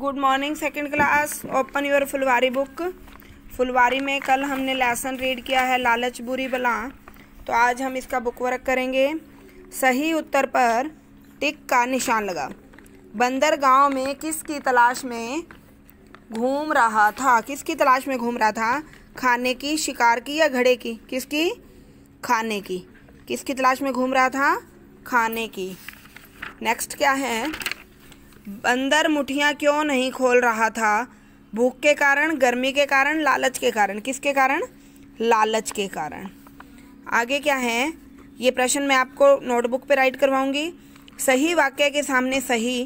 good morning second class open your Phulwari book Phulwari में कल हमने लेसन रीड किया है लालच बुरी बला तो आज हम इसका बुक वर्क करेंगे सही उत्तर पर टिक का निशान लगा बंदर गांव में किसकी तलाश में घूम रहा था किसकी तलाश में घूम रहा था खाने की शिकार की या घड़े की किसकी खाने की किसकी तलाश में घूम रहा था खाने की नेक्स्ट क्या है अंदर मुठियाँ क्यों नहीं खोल रहा था भूख के कारण गर्मी के कारण लालच के कारण किसके कारण लालच के कारण आगे क्या है ये प्रश्न मैं आपको नोटबुक पे राइट करवाऊंगी सही वाक्य के सामने सही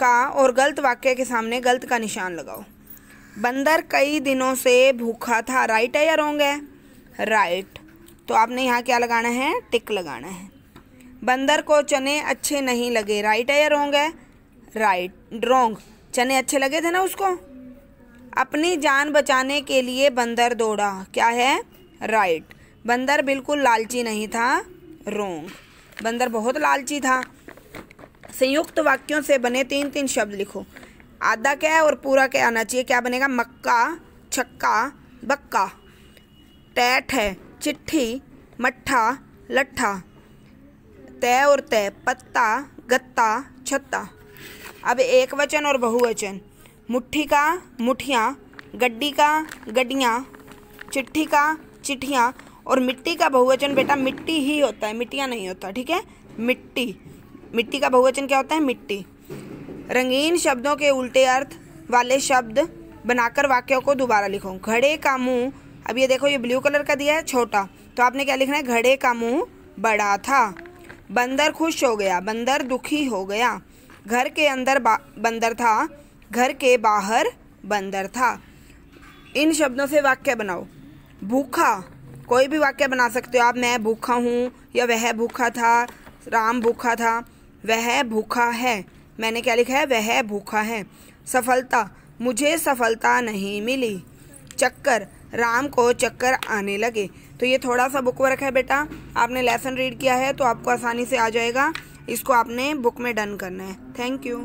का और गलत वाक्य के सामने गलत का निशान लगाओ बंदर कई दिनों से भूखा था राइट है या रोंग है राइट तो आपने यहाँ क्या लगाना है टिक लगाना है बंदर को चने अच्छे नहीं लगे राइट है या रोंग है राइट रॉन्ग चने अच्छे लगे थे ना उसको अपनी जान बचाने के लिए बंदर दौड़ा क्या है राइट बंदर बिल्कुल लालची नहीं था रोंग बंदर बहुत लालची था संयुक्त वाक्यों से बने तीन तीन शब्द लिखो आधा क्या है और पूरा क्या आना चाहिए क्या बनेगा मक्का छक्का बक्का टैट है चिट्ठी मट्ठा लट्ठा तय और तय पत्ता गत्ता छत्ता अब एक वचन और बहुवचन मुट्ठी का मुठियाँ गड्डी का गड्डियाँ चिट्ठी का चिट्ठियाँ और मिट्टी का बहुवचन बेटा मिट्टी ही होता है मिट्टियाँ नहीं होता ठीक है मिट्टी मिट्टी का बहुवचन क्या होता है मिट्टी रंगीन शब्दों के उल्टे अर्थ वाले शब्द बनाकर वाक्यों को दोबारा लिखो घड़े का मुंह अब ये देखो ये ब्लू कलर का दिया है छोटा तो आपने क्या लिखना है घड़े का मुंह बड़ा था बंदर खुश हो गया बंदर दुखी हो गया घर के अंदर बंदर था घर के बाहर बंदर था इन शब्दों से वाक्य बनाओ भूखा कोई भी वाक्य बना सकते हो आप मैं भूखा हूँ या वह भूखा था राम भूखा था वह भूखा है मैंने क्या लिखा है वह भूखा है सफलता मुझे सफलता नहीं मिली चक्कर राम को चक्कर आने लगे तो ये थोड़ा सा बुक वर्क है बेटा आपने लेसन रीड किया है तो आपको आसानी से आ जाएगा इसको आपने बुक में डन करना है थैंक यू